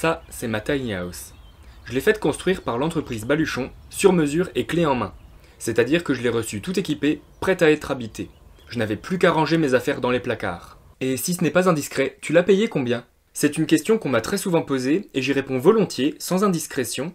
Ça, c'est ma tiny house. Je l'ai faite construire par l'entreprise Baluchon, sur mesure et clé en main. C'est-à-dire que je l'ai reçue tout équipée, prête à être habitée. Je n'avais plus qu'à ranger mes affaires dans les placards. Et si ce n'est pas indiscret, tu l'as payé combien C'est une question qu'on m'a très souvent posée et j'y réponds volontiers, sans indiscrétion.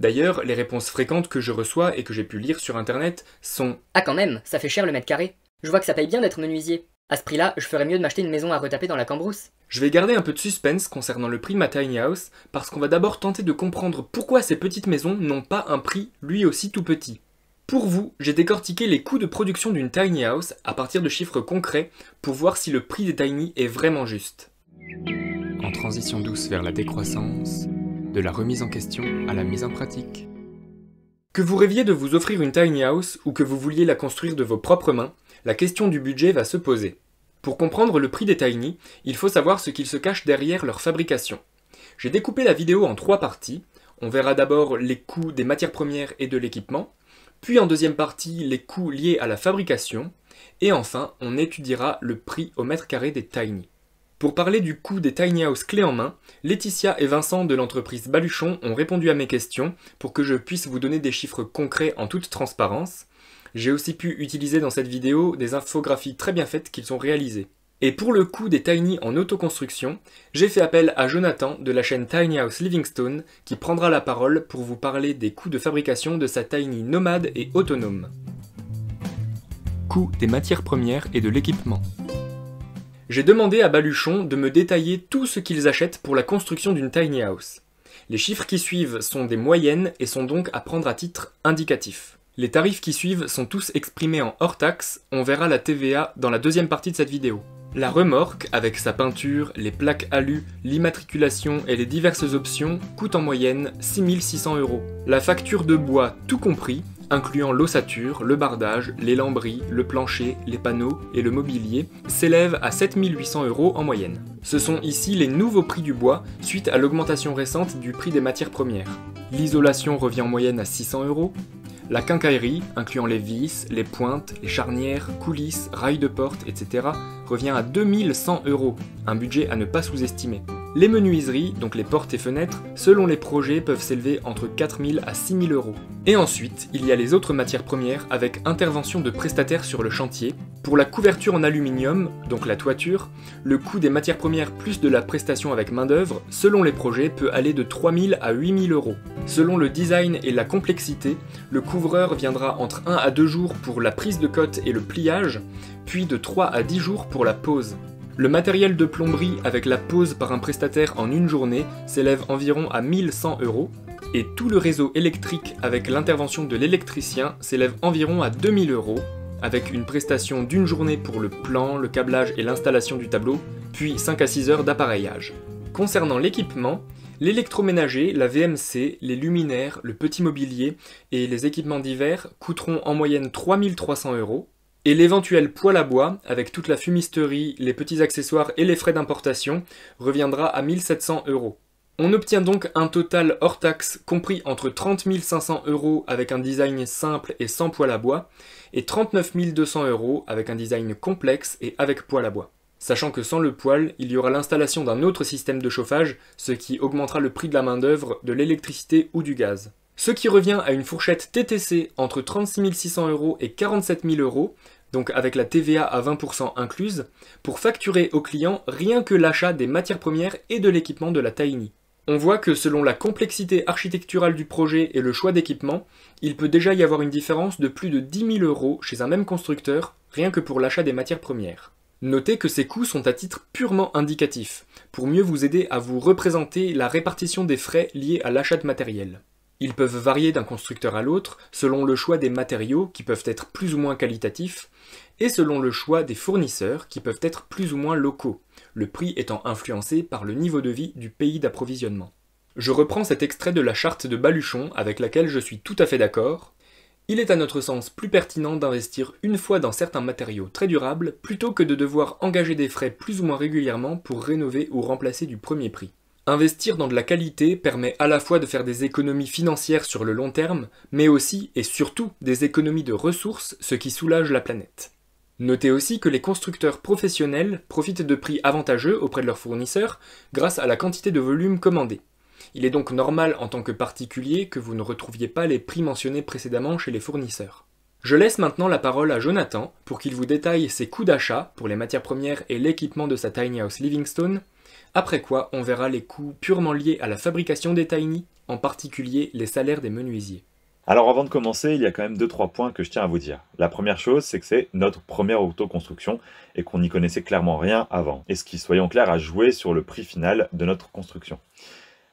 D'ailleurs, les réponses fréquentes que je reçois et que j'ai pu lire sur internet sont Ah quand même, ça fait cher le mètre carré. Je vois que ça paye bien d'être menuisier. À ce prix-là, je ferais mieux de m'acheter une maison à retaper dans la Cambrousse. Je vais garder un peu de suspense concernant le prix de ma tiny house, parce qu'on va d'abord tenter de comprendre pourquoi ces petites maisons n'ont pas un prix lui aussi tout petit. Pour vous, j'ai décortiqué les coûts de production d'une tiny house à partir de chiffres concrets pour voir si le prix des tiny est vraiment juste. En transition douce vers la décroissance, de la remise en question à la mise en pratique. Que vous rêviez de vous offrir une tiny house ou que vous vouliez la construire de vos propres mains, la question du budget va se poser. Pour comprendre le prix des Tiny, il faut savoir ce qu'ils se cachent derrière leur fabrication. J'ai découpé la vidéo en trois parties. On verra d'abord les coûts des matières premières et de l'équipement, puis en deuxième partie les coûts liés à la fabrication, et enfin on étudiera le prix au mètre carré des Tiny. Pour parler du coût des tiny house clés en main, Laetitia et Vincent de l'entreprise Baluchon ont répondu à mes questions pour que je puisse vous donner des chiffres concrets en toute transparence, j'ai aussi pu utiliser dans cette vidéo des infographies très bien faites qu'ils ont réalisées. Et pour le coût des tiny en autoconstruction, j'ai fait appel à Jonathan de la chaîne Tiny House Livingstone qui prendra la parole pour vous parler des coûts de fabrication de sa tiny nomade et autonome. Coût des matières premières et de l'équipement. J'ai demandé à Baluchon de me détailler tout ce qu'ils achètent pour la construction d'une tiny house. Les chiffres qui suivent sont des moyennes et sont donc à prendre à titre indicatif. Les tarifs qui suivent sont tous exprimés en hors-taxe, on verra la TVA dans la deuxième partie de cette vidéo. La remorque, avec sa peinture, les plaques alu, l'immatriculation et les diverses options, coûte en moyenne 6600 euros. La facture de bois tout compris, incluant l'ossature, le bardage, les lambris, le plancher, les panneaux et le mobilier, s'élève à 7800 euros en moyenne. Ce sont ici les nouveaux prix du bois suite à l'augmentation récente du prix des matières premières. L'isolation revient en moyenne à 600 euros, la quincaillerie, incluant les vis, les pointes, les charnières, coulisses, rails de porte, etc., revient à 2100 euros, un budget à ne pas sous-estimer. Les menuiseries, donc les portes et fenêtres, selon les projets peuvent s'élever entre 4000 à 6000 euros. Et ensuite, il y a les autres matières premières avec intervention de prestataires sur le chantier. Pour la couverture en aluminium, donc la toiture, le coût des matières premières plus de la prestation avec main-d'œuvre, selon les projets, peut aller de 3000 à 8000 euros. Selon le design et la complexité, le couvreur viendra entre 1 à 2 jours pour la prise de cote et le pliage, puis de 3 à 10 jours pour la pose. Le matériel de plomberie avec la pose par un prestataire en une journée s'élève environ à 1100 euros, et tout le réseau électrique avec l'intervention de l'électricien s'élève environ à 2000 euros, avec une prestation d'une journée pour le plan, le câblage et l'installation du tableau, puis 5 à 6 heures d'appareillage. Concernant l'équipement, l'électroménager, la VMC, les luminaires, le petit mobilier et les équipements divers coûteront en moyenne 3300 euros, et l'éventuel poêle à bois, avec toute la fumisterie, les petits accessoires et les frais d'importation, reviendra à 1700 euros. On obtient donc un total hors taxe compris entre 30 500 euros avec un design simple et sans poêle à bois, et 39 200 euros avec un design complexe et avec poêle à bois. Sachant que sans le poêle, il y aura l'installation d'un autre système de chauffage, ce qui augmentera le prix de la main-d'œuvre, de l'électricité ou du gaz. Ce qui revient à une fourchette TTC entre 36 600 euros et 47 000 euros, donc avec la TVA à 20% incluse, pour facturer au client rien que l'achat des matières premières et de l'équipement de la Tiny. On voit que selon la complexité architecturale du projet et le choix d'équipement, il peut déjà y avoir une différence de plus de 10 000 euros chez un même constructeur, rien que pour l'achat des matières premières. Notez que ces coûts sont à titre purement indicatif, pour mieux vous aider à vous représenter la répartition des frais liés à l'achat de matériel. Ils peuvent varier d'un constructeur à l'autre selon le choix des matériaux qui peuvent être plus ou moins qualitatifs et selon le choix des fournisseurs qui peuvent être plus ou moins locaux, le prix étant influencé par le niveau de vie du pays d'approvisionnement. Je reprends cet extrait de la charte de Baluchon avec laquelle je suis tout à fait d'accord. Il est à notre sens plus pertinent d'investir une fois dans certains matériaux très durables plutôt que de devoir engager des frais plus ou moins régulièrement pour rénover ou remplacer du premier prix. Investir dans de la qualité permet à la fois de faire des économies financières sur le long terme, mais aussi et surtout des économies de ressources, ce qui soulage la planète. Notez aussi que les constructeurs professionnels profitent de prix avantageux auprès de leurs fournisseurs grâce à la quantité de volume commandé. Il est donc normal en tant que particulier que vous ne retrouviez pas les prix mentionnés précédemment chez les fournisseurs. Je laisse maintenant la parole à Jonathan pour qu'il vous détaille ses coûts d'achat pour les matières premières et l'équipement de sa tiny house Livingstone, après quoi, on verra les coûts purement liés à la fabrication des tiny, en particulier les salaires des menuisiers. Alors avant de commencer, il y a quand même 2-3 points que je tiens à vous dire. La première chose, c'est que c'est notre première autoconstruction et qu'on n'y connaissait clairement rien avant. Et ce qui, soyons clairs, a joué sur le prix final de notre construction.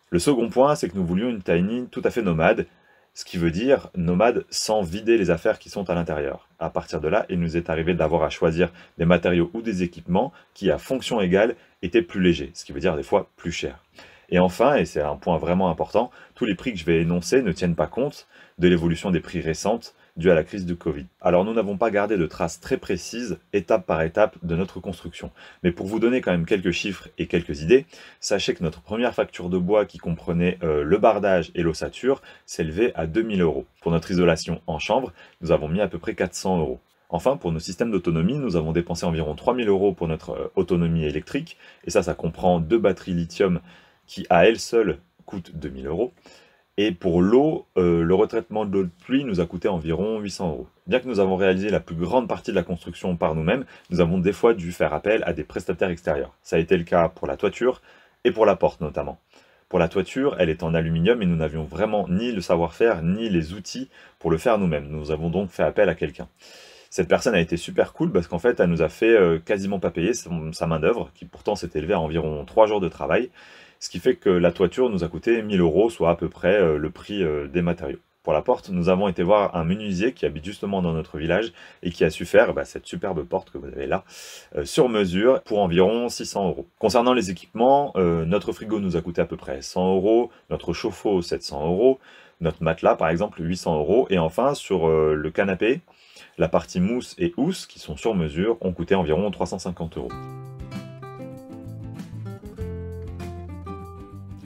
Le second point, c'est que nous voulions une tiny tout à fait nomade, ce qui veut dire nomade sans vider les affaires qui sont à l'intérieur. À partir de là, il nous est arrivé d'avoir à choisir des matériaux ou des équipements qui, à fonction égale, étaient plus légers, ce qui veut dire des fois plus chers. Et enfin, et c'est un point vraiment important, tous les prix que je vais énoncer ne tiennent pas compte de l'évolution des prix récentes à la crise du Covid. Alors nous n'avons pas gardé de traces très précises, étape par étape, de notre construction. Mais pour vous donner quand même quelques chiffres et quelques idées, sachez que notre première facture de bois qui comprenait euh, le bardage et l'ossature s'élevait à 2000 euros. Pour notre isolation en chambre, nous avons mis à peu près 400 euros. Enfin, pour nos systèmes d'autonomie, nous avons dépensé environ 3000 euros pour notre euh, autonomie électrique, et ça, ça comprend deux batteries lithium qui, à elles seules, coûtent 2000 euros, et pour l'eau, euh, le retraitement de l'eau de pluie nous a coûté environ 800 euros. Bien que nous avons réalisé la plus grande partie de la construction par nous-mêmes, nous avons des fois dû faire appel à des prestataires extérieurs. Ça a été le cas pour la toiture et pour la porte notamment. Pour la toiture, elle est en aluminium et nous n'avions vraiment ni le savoir-faire ni les outils pour le faire nous-mêmes. Nous avons donc fait appel à quelqu'un. Cette personne a été super cool parce qu'en fait, elle nous a fait euh, quasiment pas payer sa main-d'œuvre, qui pourtant s'est élevée à environ 3 jours de travail ce qui fait que la toiture nous a coûté 1000 euros, soit à peu près euh, le prix euh, des matériaux. Pour la porte, nous avons été voir un menuisier qui habite justement dans notre village et qui a su faire bah, cette superbe porte que vous avez là, euh, sur mesure, pour environ 600 euros. Concernant les équipements, notre frigo nous a coûté à peu près 100 euros, notre chauffe-eau 700 euros, notre matelas par exemple 800 euros, et enfin sur le canapé, la partie mousse et housse qui sont sur mesure ont coûté environ 350 euros.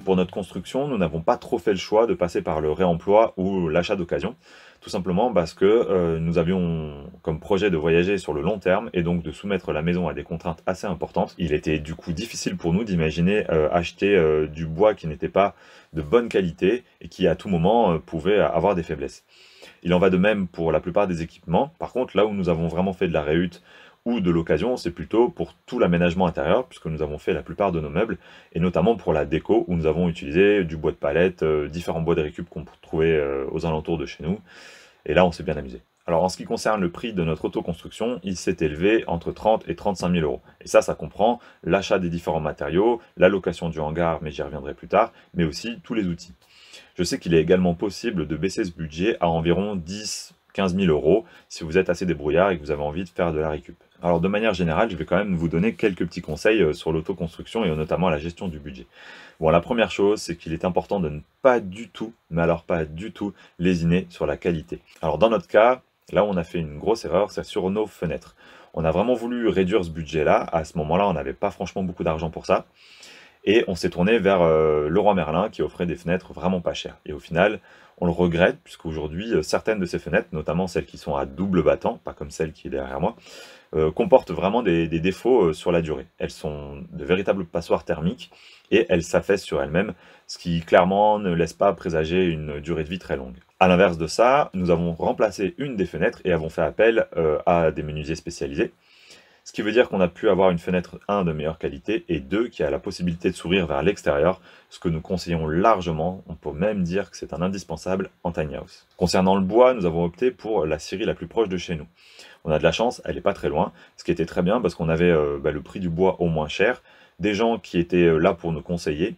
pour notre construction, nous n'avons pas trop fait le choix de passer par le réemploi ou l'achat d'occasion, tout simplement parce que euh, nous avions comme projet de voyager sur le long terme et donc de soumettre la maison à des contraintes assez importantes. Il était du coup difficile pour nous d'imaginer euh, acheter euh, du bois qui n'était pas de bonne qualité et qui à tout moment pouvait avoir des faiblesses. Il en va de même pour la plupart des équipements. Par contre, là où nous avons vraiment fait de la réhute ou de l'occasion, c'est plutôt pour tout l'aménagement intérieur, puisque nous avons fait la plupart de nos meubles, et notamment pour la déco, où nous avons utilisé du bois de palette, euh, différents bois de récup qu'on peut trouver euh, aux alentours de chez nous, et là on s'est bien amusé. Alors en ce qui concerne le prix de notre autoconstruction, il s'est élevé entre 30 et 35 000 euros. Et ça, ça comprend l'achat des différents matériaux, la location du hangar, mais j'y reviendrai plus tard, mais aussi tous les outils. Je sais qu'il est également possible de baisser ce budget à environ 10 15 000 euros si vous êtes assez débrouillard et que vous avez envie de faire de la récup. Alors de manière générale, je vais quand même vous donner quelques petits conseils euh, sur l'autoconstruction et euh, notamment la gestion du budget. Bon, la première chose, c'est qu'il est important de ne pas du tout, mais alors pas du tout, lésiner sur la qualité. Alors dans notre cas, là où on a fait une grosse erreur, c'est sur nos fenêtres. On a vraiment voulu réduire ce budget-là. À ce moment-là, on n'avait pas franchement beaucoup d'argent pour ça. Et on s'est tourné vers le euh, Leroy Merlin qui offrait des fenêtres vraiment pas chères. Et au final, on le regrette puisqu'aujourd'hui, certaines de ces fenêtres, notamment celles qui sont à double battant, pas comme celle qui est derrière moi, euh, comportent vraiment des, défauts euh, sur la durée. Elles sont de véritables passoires thermiques et elles s'affaissent sur elles-mêmes, ce qui clairement ne laisse pas présager une durée de vie très longue. A l'inverse de ça, nous avons remplacé une des fenêtres et avons fait appel euh, à des menuisiers spécialisés ce qui veut dire qu'on a pu avoir une fenêtre 1 de meilleure qualité et 2 qui a la possibilité de sourire vers l'extérieur, ce que nous conseillons largement, on peut même dire que c'est un indispensable en tiny house. Concernant le bois, nous avons opté pour la scierie la plus proche de chez nous. On a de la chance, elle n'est pas très loin, ce qui était très bien parce qu'on avait euh, bah, le prix du bois au moins cher, des gens qui étaient euh, là pour nous conseiller,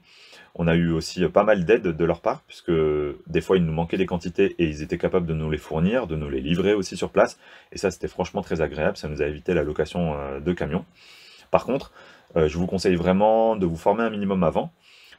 on a eu aussi pas mal d'aide de leur part, puisque des fois, il nous manquait des quantités et ils étaient capables de nous les fournir, de nous les livrer aussi sur place. Et ça, c'était franchement très agréable. Ça nous a évité la location euh, de camions. Par contre, euh, je vous conseille vraiment de vous former un minimum avant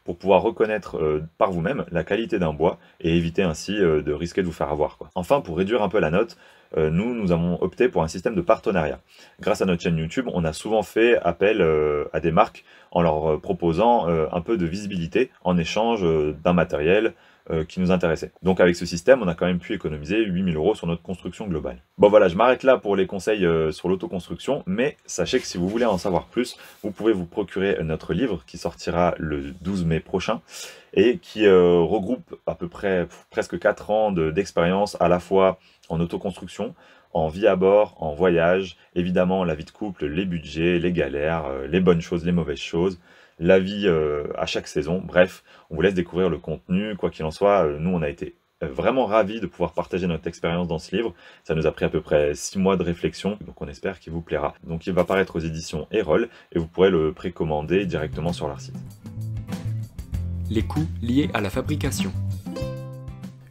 pour pouvoir reconnaître euh, par vous-même la qualité d'un bois et éviter ainsi de risquer de vous faire avoir. Enfin, pour réduire un peu la note, euh, nous, nous avons opté pour un système de partenariat. Grâce à notre chaîne YouTube, on a souvent fait appel euh, à des marques en leur euh, proposant un peu de visibilité en échange d'un matériel, euh, qui nous intéressait. Donc avec ce système, on a quand même pu économiser 8000 euros sur notre construction globale. Bon voilà, je m'arrête là pour les conseils euh, sur l'autoconstruction, mais sachez que si vous voulez en savoir plus, vous pouvez vous procurer notre livre qui sortira le 12 mai prochain et qui euh, regroupe à peu près presque 4 ans d'expérience à la fois en autoconstruction, en vie à bord, en voyage, évidemment la vie de couple, les budgets, les galères, les bonnes choses, les mauvaises choses, la vie euh, à chaque saison. Bref, on vous laisse découvrir le contenu. Quoi qu'il en soit, euh, nous, on a été euh, vraiment ravis de pouvoir partager notre expérience dans ce livre. Ça nous a pris à peu près six mois de réflexion, donc on espère qu'il vous plaira. Donc il va paraître aux éditions Erol et vous pourrez le précommander directement sur leur site. Les coûts liés à la fabrication.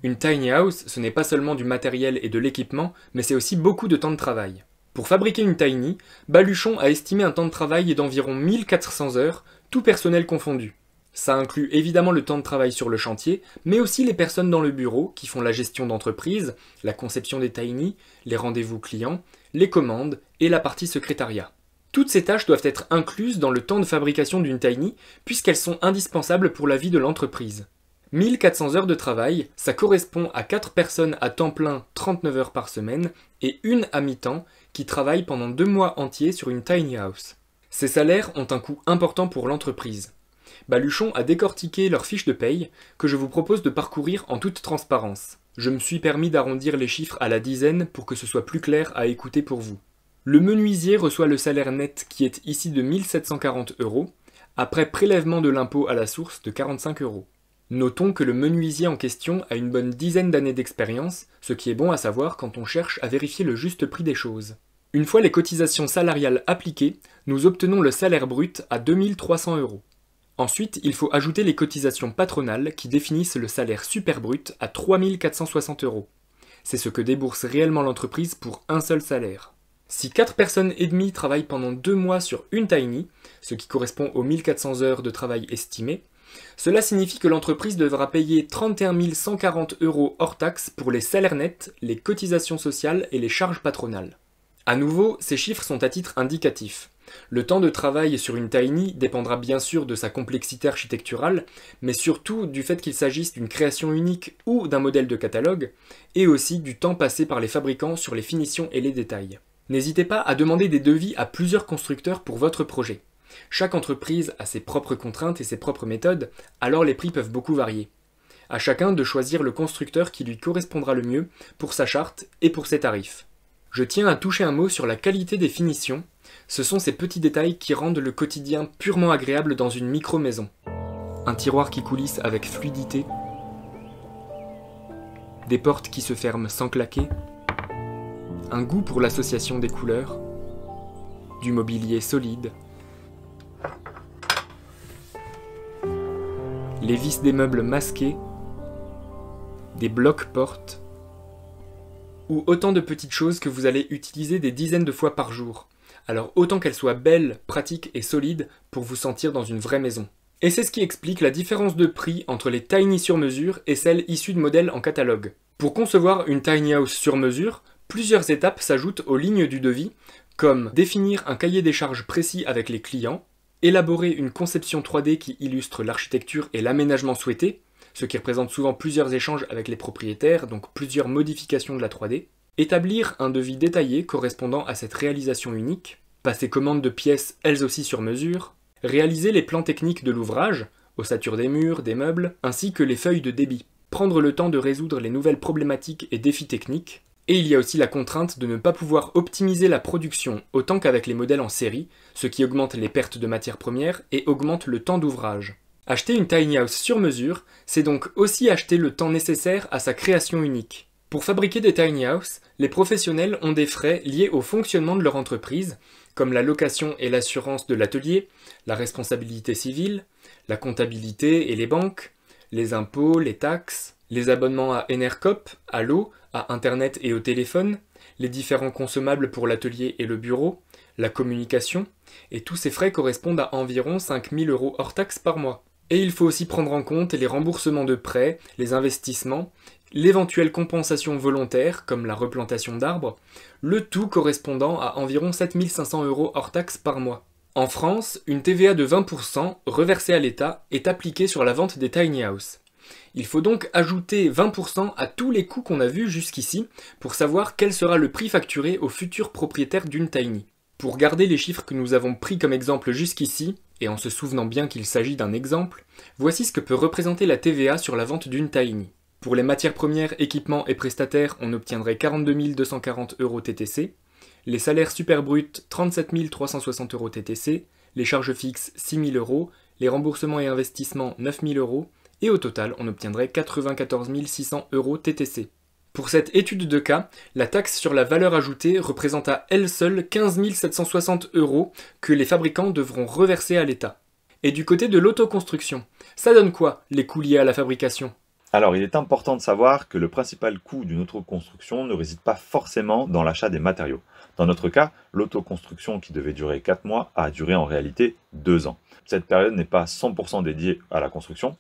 Une tiny house, ce n'est pas seulement du matériel et de l'équipement, mais c'est aussi beaucoup de temps de travail. Pour fabriquer une Tiny, Baluchon a estimé un temps de travail d'environ 1400 heures, tout personnel confondu. Ça inclut évidemment le temps de travail sur le chantier, mais aussi les personnes dans le bureau qui font la gestion d'entreprise, la conception des tiny, les rendez-vous clients, les commandes et la partie secrétariat. Toutes ces tâches doivent être incluses dans le temps de fabrication d'une tiny puisqu'elles sont indispensables pour la vie de l'entreprise. 1400 heures de travail, ça correspond à 4 personnes à temps plein 39 heures par semaine et une à mi-temps qui travaillent pendant deux mois entiers sur une tiny house. Ces salaires ont un coût important pour l'entreprise. Baluchon a décortiqué leurs fiches de paye, que je vous propose de parcourir en toute transparence. Je me suis permis d'arrondir les chiffres à la dizaine pour que ce soit plus clair à écouter pour vous. Le menuisier reçoit le salaire net qui est ici de 1740 euros, après prélèvement de l'impôt à la source de 45 euros. Notons que le menuisier en question a une bonne dizaine d'années d'expérience, ce qui est bon à savoir quand on cherche à vérifier le juste prix des choses. Une fois les cotisations salariales appliquées, nous obtenons le salaire brut à 2300 euros. Ensuite, il faut ajouter les cotisations patronales qui définissent le salaire super brut à 3460 euros. C'est ce que débourse réellement l'entreprise pour un seul salaire. Si 4 personnes et demie travaillent pendant 2 mois sur une tiny, ce qui correspond aux 1400 heures de travail estimées, cela signifie que l'entreprise devra payer 31 140 euros hors taxes pour les salaires nets, les cotisations sociales et les charges patronales. À nouveau, ces chiffres sont à titre indicatif. Le temps de travail sur une tiny dépendra bien sûr de sa complexité architecturale, mais surtout du fait qu'il s'agisse d'une création unique ou d'un modèle de catalogue, et aussi du temps passé par les fabricants sur les finitions et les détails. N'hésitez pas à demander des devis à plusieurs constructeurs pour votre projet. Chaque entreprise a ses propres contraintes et ses propres méthodes, alors les prix peuvent beaucoup varier. À chacun de choisir le constructeur qui lui correspondra le mieux pour sa charte et pour ses tarifs. Je tiens à toucher un mot sur la qualité des finitions. Ce sont ces petits détails qui rendent le quotidien purement agréable dans une micro-maison. Un tiroir qui coulisse avec fluidité. Des portes qui se ferment sans claquer. Un goût pour l'association des couleurs. Du mobilier solide. Les vis des meubles masqués. Des blocs portes ou autant de petites choses que vous allez utiliser des dizaines de fois par jour. Alors autant qu'elles soient belles, pratiques et solides pour vous sentir dans une vraie maison. Et c'est ce qui explique la différence de prix entre les tiny sur mesure et celles issues de modèles en catalogue. Pour concevoir une tiny house sur mesure, plusieurs étapes s'ajoutent aux lignes du devis, comme définir un cahier des charges précis avec les clients, élaborer une conception 3D qui illustre l'architecture et l'aménagement souhaité, ce qui représente souvent plusieurs échanges avec les propriétaires, donc plusieurs modifications de la 3D, établir un devis détaillé correspondant à cette réalisation unique, passer commande de pièces elles aussi sur mesure, réaliser les plans techniques de l'ouvrage, ossature des murs, des meubles, ainsi que les feuilles de débit, prendre le temps de résoudre les nouvelles problématiques et défis techniques, et il y a aussi la contrainte de ne pas pouvoir optimiser la production autant qu'avec les modèles en série, ce qui augmente les pertes de matières premières et augmente le temps d'ouvrage. Acheter une tiny house sur mesure, c'est donc aussi acheter le temps nécessaire à sa création unique. Pour fabriquer des tiny houses, les professionnels ont des frais liés au fonctionnement de leur entreprise, comme la location et l'assurance de l'atelier, la responsabilité civile, la comptabilité et les banques, les impôts, les taxes, les abonnements à Enercop, à l'eau, à Internet et au téléphone, les différents consommables pour l'atelier et le bureau, la communication, et tous ces frais correspondent à environ 5000 euros hors taxes par mois. Et il faut aussi prendre en compte les remboursements de prêts, les investissements, l'éventuelle compensation volontaire, comme la replantation d'arbres, le tout correspondant à environ 7500 euros hors taxes par mois. En France, une TVA de 20% reversée à l'État est appliquée sur la vente des tiny houses. Il faut donc ajouter 20% à tous les coûts qu'on a vus jusqu'ici pour savoir quel sera le prix facturé au futur propriétaire d'une tiny. Pour garder les chiffres que nous avons pris comme exemple jusqu'ici, et en se souvenant bien qu'il s'agit d'un exemple, voici ce que peut représenter la TVA sur la vente d'une Tiny. Pour les matières premières, équipements et prestataires, on obtiendrait 42 240 euros TTC, les salaires super bruts 37 360 euros TTC, les charges fixes 6 000 euros, les remboursements et investissements 9 000 euros, et au total on obtiendrait 94 600 euros TTC. Pour cette étude de cas, la taxe sur la valeur ajoutée représente à elle seule 15 760 euros que les fabricants devront reverser à l'État. Et du côté de l'autoconstruction, ça donne quoi les coûts liés à la fabrication alors, il est important de savoir que le principal coût d'une autoconstruction ne réside pas forcément dans l'achat des matériaux. Dans notre cas, l'autoconstruction qui devait durer 4 mois a duré en réalité 2 ans. Cette période n'est pas 100% dédiée à la construction,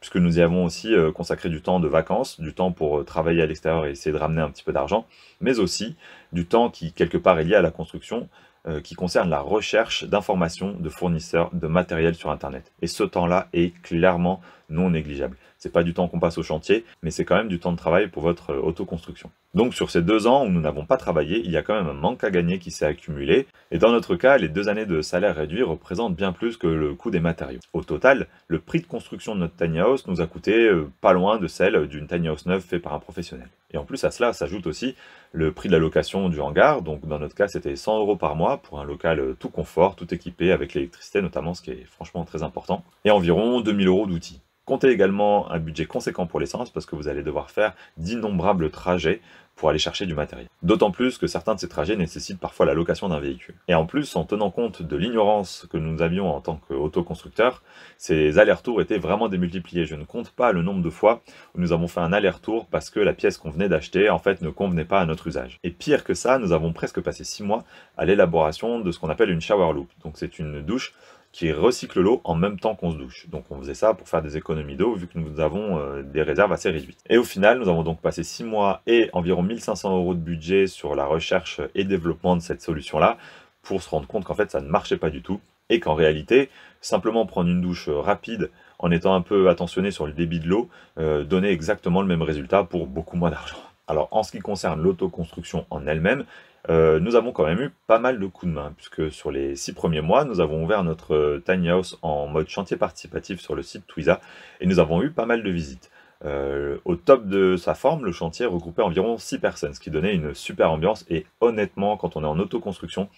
puisque nous y avons aussi euh, consacré du temps de vacances, du temps pour euh, travailler à l'extérieur et essayer de ramener un petit peu d'argent, mais aussi du temps qui, quelque part, est lié à la construction, euh, qui concerne la recherche d'informations de fournisseurs de matériel sur Internet. Et ce temps-là est clairement non négligeable. Ce n'est pas du temps qu'on passe au chantier, mais c'est quand même du temps de travail pour votre euh, autoconstruction. Donc sur ces deux ans où nous n'avons pas travaillé, il y a quand même un manque à gagner qui s'est accumulé, et dans notre cas, les deux années de salaire réduit représentent bien plus que le coût des matériaux. Au total, le prix de construction de notre tiny house nous a coûté euh, pas loin de celle d'une tiny house neuve faite par un professionnel. Et en plus à cela s'ajoute aussi le prix de la location du hangar. Donc dans notre cas, c'était 100 euros par mois pour un local euh, tout confort, tout équipé, avec l'électricité notamment, ce qui est franchement très important. Et environ 2000 euros d'outils. Comptez également un budget conséquent pour l'essence parce que vous allez devoir faire d'innombrables trajets pour aller chercher du matériel. D'autant plus que certains de ces trajets nécessitent parfois la location d'un véhicule. Et en plus, en tenant compte de l'ignorance que nous avions en tant qu'autoconstructeur, ces allers-retours étaient vraiment démultipliés. Je ne compte pas le nombre de fois où nous avons fait un aller-retour parce que la pièce qu'on venait d'acheter, en fait, ne convenait pas à notre usage. Et pire que ça, nous avons presque passé six mois à l'élaboration de ce qu'on appelle une shower loop. Donc c'est une douche qui recycle l'eau en même temps qu'on se douche. Donc on faisait ça pour faire des économies d'eau vu que nous avons euh, des réserves assez réduites. Et au final, nous avons donc passé 6 mois et environ 1500 euros de budget sur la recherche et développement de cette solution-là pour se rendre compte qu'en fait ça ne marchait pas du tout et qu'en réalité, simplement prendre une douche euh, rapide en étant un peu attentionné sur le débit de l'eau euh, donnait exactement le même résultat pour beaucoup moins d'argent. Alors en ce qui concerne l'autoconstruction en elle-même, euh, nous avons quand même eu pas mal de coups de main, puisque sur les six premiers mois, nous avons ouvert notre euh, tiny house en mode chantier participatif sur le site Twiza, et nous avons eu pas mal de visites. Euh, au top de sa forme, le chantier regroupait environ 6 personnes, ce qui donnait une super ambiance. Et honnêtement, quand on est en autoconstruction,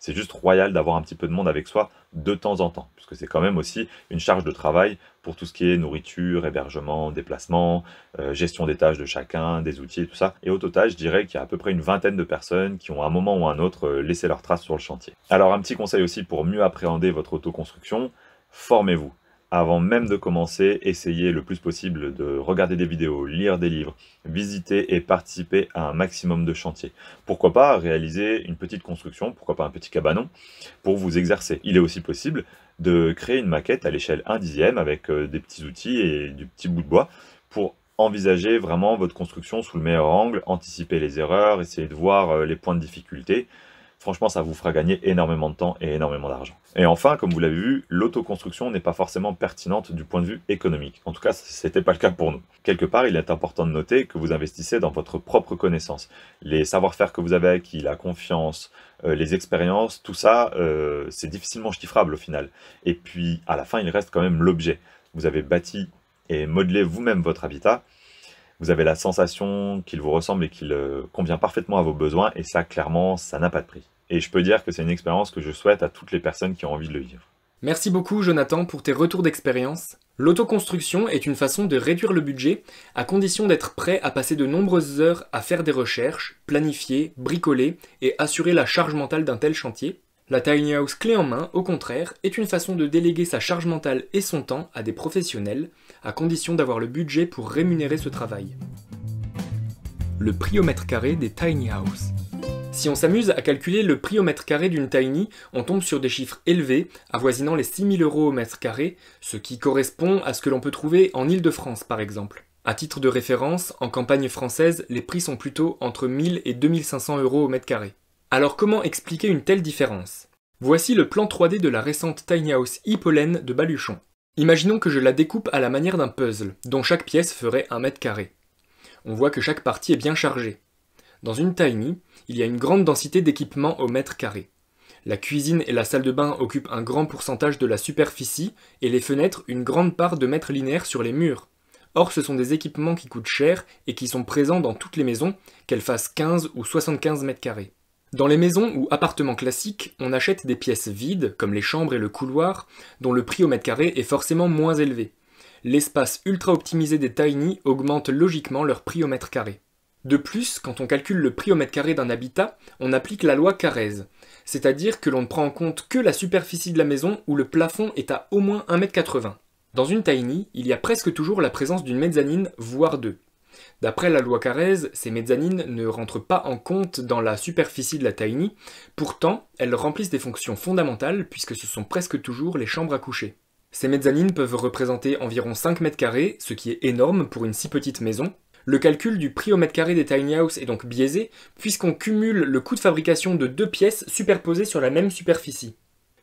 c'est juste royal d'avoir un petit peu de monde avec soi de temps en temps, puisque c'est quand même aussi une charge de travail pour tout ce qui est nourriture, hébergement, déplacement, euh, gestion des tâches de chacun, des outils et tout ça. Et au total, je dirais qu'il y a à peu près une vingtaine de personnes qui ont à un moment ou un autre euh, laissé leur trace sur le chantier. Alors un petit conseil aussi pour mieux appréhender votre autoconstruction, formez-vous avant même de commencer, essayez le plus possible de regarder des vidéos, lire des livres, visiter et participer à un maximum de chantiers. Pourquoi pas réaliser une petite construction, pourquoi pas un petit cabanon, pour vous exercer. Il est aussi possible de créer une maquette à l'échelle 1 dixième avec euh, des petits outils et du petit bout de bois pour envisager vraiment votre construction sous le meilleur angle, anticiper les erreurs, essayer de voir euh, les points de difficulté, Franchement, ça vous fera gagner énormément de temps et énormément d'argent. Et enfin, comme vous l'avez vu, l'autoconstruction n'est pas forcément pertinente du point de vue économique. En tout cas, ce n'était pas le cas pour nous. Quelque part, il est important de noter que vous investissez dans votre propre connaissance. Les savoir-faire que vous avez acquis, la confiance, euh, les expériences, tout ça, euh, c'est difficilement chiffrable au final. Et puis, à la fin, il reste quand même l'objet. Vous avez bâti et modelé vous-même votre habitat vous avez la sensation qu'il vous ressemble et qu'il euh, convient parfaitement à vos besoins, et ça, clairement, ça n'a pas de prix. Et je peux dire que c'est une expérience que je souhaite à toutes les personnes qui ont envie de le vivre. Merci beaucoup, Jonathan, pour tes retours d'expérience. L'autoconstruction est une façon de réduire le budget, à condition d'être prêt à passer de nombreuses heures à faire des recherches, planifier, bricoler et assurer la charge mentale d'un tel chantier, la tiny house clé en main, au contraire, est une façon de déléguer sa charge mentale et son temps à des professionnels à condition d'avoir le budget pour rémunérer ce travail. Le prix au mètre carré des tiny houses. Si on s'amuse à calculer le prix au mètre carré d'une tiny, on tombe sur des chiffres élevés, avoisinant les 6000 euros au mètre carré, ce qui correspond à ce que l'on peut trouver en Île-de-France par exemple. À titre de référence, en campagne française, les prix sont plutôt entre 1000 et 2500 euros au mètre carré. Alors comment expliquer une telle différence Voici le plan 3D de la récente tiny house Hippolène de Baluchon. Imaginons que je la découpe à la manière d'un puzzle, dont chaque pièce ferait un mètre carré. On voit que chaque partie est bien chargée. Dans une tiny, il y a une grande densité d'équipements au mètre carré. La cuisine et la salle de bain occupent un grand pourcentage de la superficie et les fenêtres une grande part de mètres linéaires sur les murs. Or, ce sont des équipements qui coûtent cher et qui sont présents dans toutes les maisons, qu'elles fassent 15 ou 75 mètres carrés. Dans les maisons ou appartements classiques, on achète des pièces vides, comme les chambres et le couloir, dont le prix au mètre carré est forcément moins élevé. L'espace ultra-optimisé des tiny augmente logiquement leur prix au mètre carré. De plus, quand on calcule le prix au mètre carré d'un habitat, on applique la loi Carrez, c'est-à-dire que l'on ne prend en compte que la superficie de la maison où le plafond est à au moins 1m80. Dans une tiny, il y a presque toujours la présence d'une mezzanine, voire deux. D'après la loi Carrez, ces mezzanines ne rentrent pas en compte dans la superficie de la tiny, pourtant elles remplissent des fonctions fondamentales puisque ce sont presque toujours les chambres à coucher. Ces mezzanines peuvent représenter environ 5 mètres carrés, ce qui est énorme pour une si petite maison, le calcul du prix au mètre carré des tiny house est donc biaisé, puisqu'on cumule le coût de fabrication de deux pièces superposées sur la même superficie.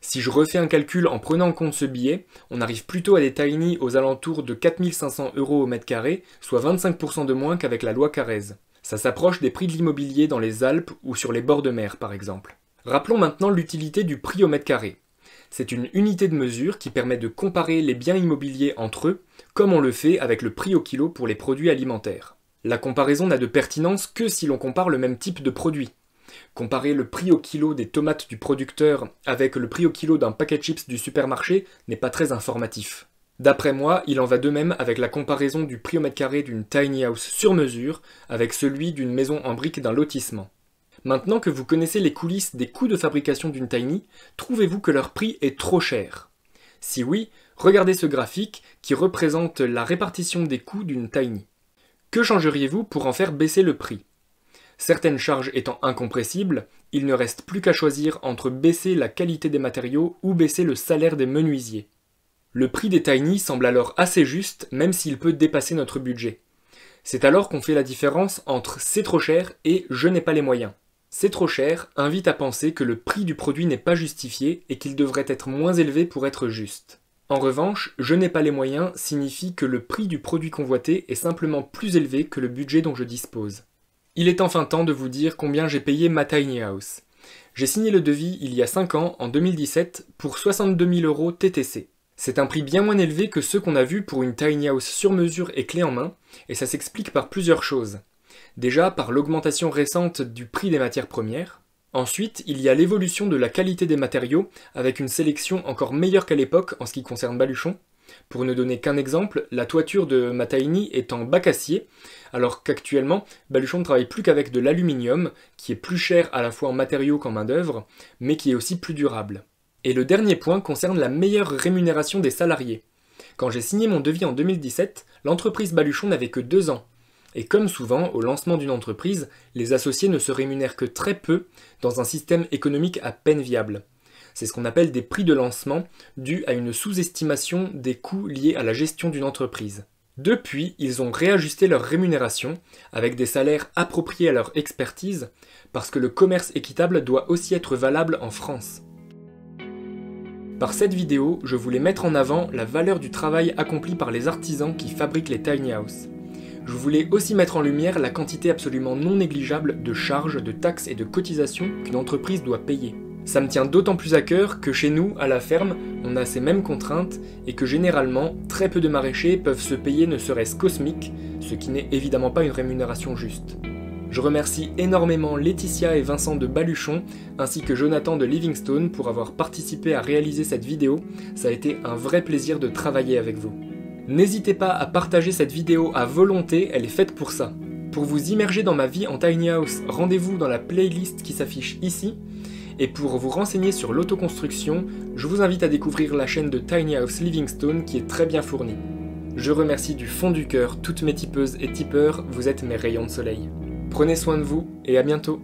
Si je refais un calcul en prenant en compte ce billet, on arrive plutôt à des tiny aux alentours de 4500 euros au mètre carré, soit 25% de moins qu'avec la loi Carrez. Ça s'approche des prix de l'immobilier dans les Alpes ou sur les bords de mer par exemple. Rappelons maintenant l'utilité du prix au mètre carré. C'est une unité de mesure qui permet de comparer les biens immobiliers entre eux, comme on le fait avec le prix au kilo pour les produits alimentaires. La comparaison n'a de pertinence que si l'on compare le même type de produit. Comparer le prix au kilo des tomates du producteur avec le prix au kilo d'un paquet de chips du supermarché n'est pas très informatif. D'après moi, il en va de même avec la comparaison du prix au mètre carré d'une tiny house sur mesure avec celui d'une maison en briques d'un lotissement. Maintenant que vous connaissez les coulisses des coûts de fabrication d'une tiny, trouvez-vous que leur prix est trop cher Si oui, regardez ce graphique qui représente la répartition des coûts d'une tiny. Que changeriez-vous pour en faire baisser le prix Certaines charges étant incompressibles, il ne reste plus qu'à choisir entre baisser la qualité des matériaux ou baisser le salaire des menuisiers. Le prix des tiny semble alors assez juste, même s'il peut dépasser notre budget. C'est alors qu'on fait la différence entre c'est trop cher et je n'ai pas les moyens. C'est trop cher invite à penser que le prix du produit n'est pas justifié et qu'il devrait être moins élevé pour être juste. En revanche, je n'ai pas les moyens signifie que le prix du produit convoité est simplement plus élevé que le budget dont je dispose. Il est enfin temps de vous dire combien j'ai payé ma tiny house. J'ai signé le devis il y a 5 ans, en 2017, pour 62 000 euros TTC. C'est un prix bien moins élevé que ceux qu'on a vu pour une tiny house sur mesure et clé en main, et ça s'explique par plusieurs choses. Déjà par l'augmentation récente du prix des matières premières. Ensuite, il y a l'évolution de la qualité des matériaux, avec une sélection encore meilleure qu'à l'époque en ce qui concerne Baluchon. Pour ne donner qu'un exemple, la toiture de Mataini est en bac acier, alors qu'actuellement, Baluchon ne travaille plus qu'avec de l'aluminium, qui est plus cher à la fois en matériaux qu'en main-d'œuvre, mais qui est aussi plus durable. Et le dernier point concerne la meilleure rémunération des salariés. Quand j'ai signé mon devis en 2017, l'entreprise Baluchon n'avait que deux ans. Et comme souvent, au lancement d'une entreprise, les associés ne se rémunèrent que très peu dans un système économique à peine viable. C'est ce qu'on appelle des prix de lancement dus à une sous-estimation des coûts liés à la gestion d'une entreprise. Depuis, ils ont réajusté leur rémunération avec des salaires appropriés à leur expertise parce que le commerce équitable doit aussi être valable en France. Par cette vidéo, je voulais mettre en avant la valeur du travail accompli par les artisans qui fabriquent les tiny houses. Je voulais aussi mettre en lumière la quantité absolument non négligeable de charges, de taxes et de cotisations qu'une entreprise doit payer. Ça me tient d'autant plus à cœur que chez nous, à la ferme, on a ces mêmes contraintes et que généralement, très peu de maraîchers peuvent se payer ne serait-ce cosmique, ce qui n'est évidemment pas une rémunération juste. Je remercie énormément Laetitia et Vincent de Baluchon ainsi que Jonathan de Livingstone pour avoir participé à réaliser cette vidéo, ça a été un vrai plaisir de travailler avec vous. N'hésitez pas à partager cette vidéo à volonté, elle est faite pour ça. Pour vous immerger dans ma vie en tiny house, rendez-vous dans la playlist qui s'affiche ici et pour vous renseigner sur l'autoconstruction, je vous invite à découvrir la chaîne de Tiny House Livingstone qui est très bien fournie. Je remercie du fond du cœur toutes mes tipeuses et tipeurs, vous êtes mes rayons de soleil. Prenez soin de vous et à bientôt